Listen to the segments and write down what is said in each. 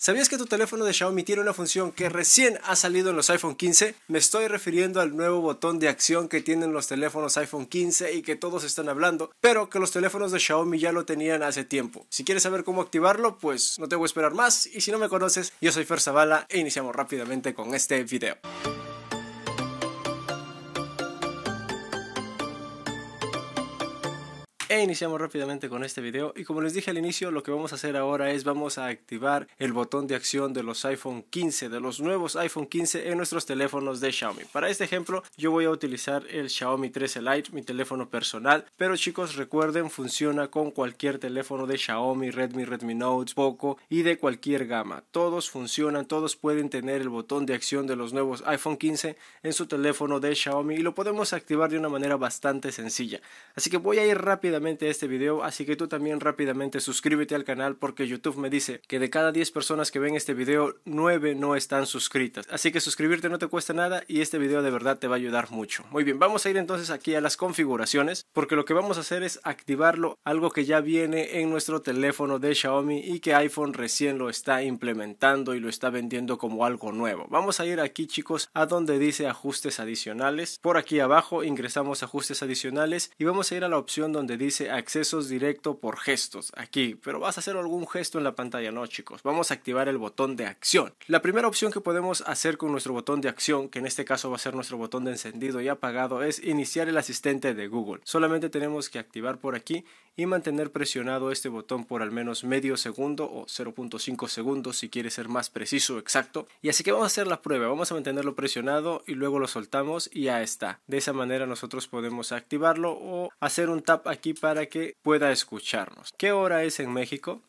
¿Sabías que tu teléfono de Xiaomi tiene una función que recién ha salido en los iPhone 15? Me estoy refiriendo al nuevo botón de acción que tienen los teléfonos iPhone 15 y que todos están hablando, pero que los teléfonos de Xiaomi ya lo tenían hace tiempo. Si quieres saber cómo activarlo, pues no te voy a esperar más y si no me conoces, yo soy Fer Zavala e iniciamos rápidamente con este video. E iniciamos rápidamente con este video y como les dije al inicio lo que vamos a hacer ahora es vamos a activar el botón de acción de los iPhone 15, de los nuevos iPhone 15 en nuestros teléfonos de Xiaomi. Para este ejemplo yo voy a utilizar el Xiaomi 13 Lite, mi teléfono personal, pero chicos recuerden funciona con cualquier teléfono de Xiaomi, Redmi, Redmi Note, Poco y de cualquier gama. Todos funcionan, todos pueden tener el botón de acción de los nuevos iPhone 15 en su teléfono de Xiaomi y lo podemos activar de una manera bastante sencilla. Así que voy a ir rápidamente este video, así que tú también rápidamente suscríbete al canal porque YouTube me dice que de cada 10 personas que ven este vídeo 9 no están suscritas. Así que suscribirte no te cuesta nada y este vídeo de verdad te va a ayudar mucho. Muy bien, vamos a ir entonces aquí a las configuraciones porque lo que vamos a hacer es activarlo, algo que ya viene en nuestro teléfono de Xiaomi y que iPhone recién lo está implementando y lo está vendiendo como algo nuevo. Vamos a ir aquí chicos a donde dice ajustes adicionales. Por aquí abajo ingresamos ajustes adicionales y vamos a ir a la opción donde dice dice accesos directo por gestos aquí, pero vas a hacer algún gesto en la pantalla, no chicos, vamos a activar el botón de acción. La primera opción que podemos hacer con nuestro botón de acción, que en este caso va a ser nuestro botón de encendido y apagado, es iniciar el asistente de Google. Solamente tenemos que activar por aquí y mantener presionado este botón por al menos medio segundo o 0.5 segundos si quieres ser más preciso, exacto. Y así que vamos a hacer la prueba, vamos a mantenerlo presionado y luego lo soltamos y ya está. De esa manera nosotros podemos activarlo o hacer un tap aquí para que pueda escucharnos. ¿Qué hora es en México?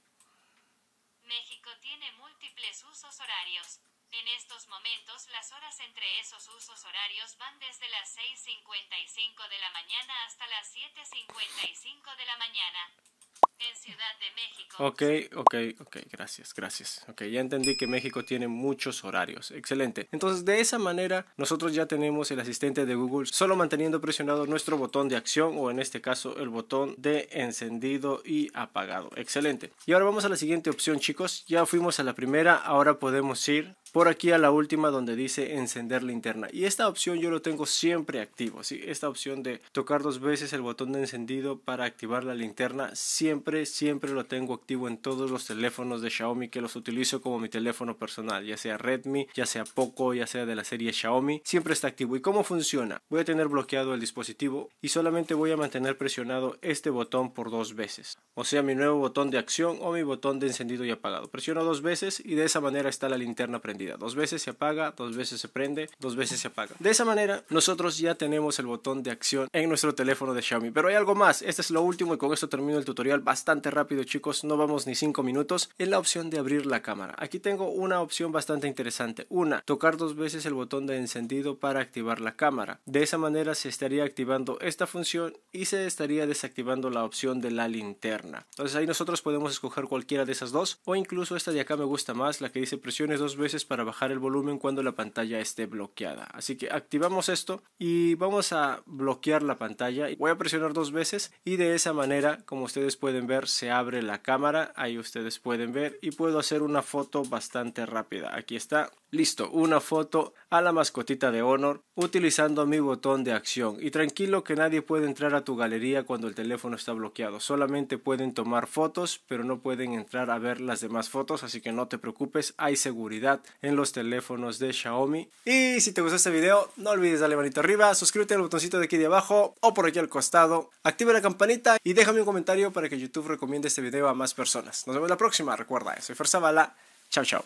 México tiene múltiples usos horarios. En estos momentos las horas entre esos usos horarios van desde las 6.55 de la mañana hasta las 7.55 de la mañana. En Ciudad de México. Ok, ok, ok, gracias, gracias. Ok, ya entendí que México tiene muchos horarios. Excelente. Entonces, de esa manera, nosotros ya tenemos el asistente de Google solo manteniendo presionado nuestro botón de acción o en este caso el botón de encendido y apagado. Excelente. Y ahora vamos a la siguiente opción, chicos. Ya fuimos a la primera, ahora podemos ir por aquí a la última donde dice encender linterna y esta opción yo lo tengo siempre activo ¿sí? esta opción de tocar dos veces el botón de encendido para activar la linterna siempre siempre lo tengo activo en todos los teléfonos de Xiaomi que los utilizo como mi teléfono personal ya sea Redmi ya sea Poco ya sea de la serie Xiaomi siempre está activo y cómo funciona voy a tener bloqueado el dispositivo y solamente voy a mantener presionado este botón por dos veces o sea mi nuevo botón de acción o mi botón de encendido y apagado presiono dos veces y de esa manera está la linterna prendida Dos veces se apaga, dos veces se prende, dos veces se apaga. De esa manera, nosotros ya tenemos el botón de acción en nuestro teléfono de Xiaomi. Pero hay algo más, este es lo último y con esto termino el tutorial bastante rápido chicos, no vamos ni cinco minutos. en la opción de abrir la cámara. Aquí tengo una opción bastante interesante. Una, tocar dos veces el botón de encendido para activar la cámara. De esa manera se estaría activando esta función y se estaría desactivando la opción de la linterna. Entonces ahí nosotros podemos escoger cualquiera de esas dos o incluso esta de acá me gusta más, la que dice presiones dos veces para bajar el volumen cuando la pantalla esté bloqueada. Así que activamos esto y vamos a bloquear la pantalla. Voy a presionar dos veces y de esa manera, como ustedes pueden ver, se abre la cámara. Ahí ustedes pueden ver y puedo hacer una foto bastante rápida. Aquí está. Listo, una foto a la mascotita de Honor utilizando mi botón de acción. Y tranquilo que nadie puede entrar a tu galería cuando el teléfono está bloqueado. Solamente pueden tomar fotos, pero no pueden entrar a ver las demás fotos, así que no te preocupes, hay seguridad en los teléfonos de Xiaomi. Y si te gustó este video, no olvides darle manito arriba, suscríbete al botoncito de aquí de abajo o por aquí al costado, activa la campanita y déjame un comentario para que YouTube recomiende este video a más personas. Nos vemos la próxima, recuerda, soy Fuerza Bala, chao chao.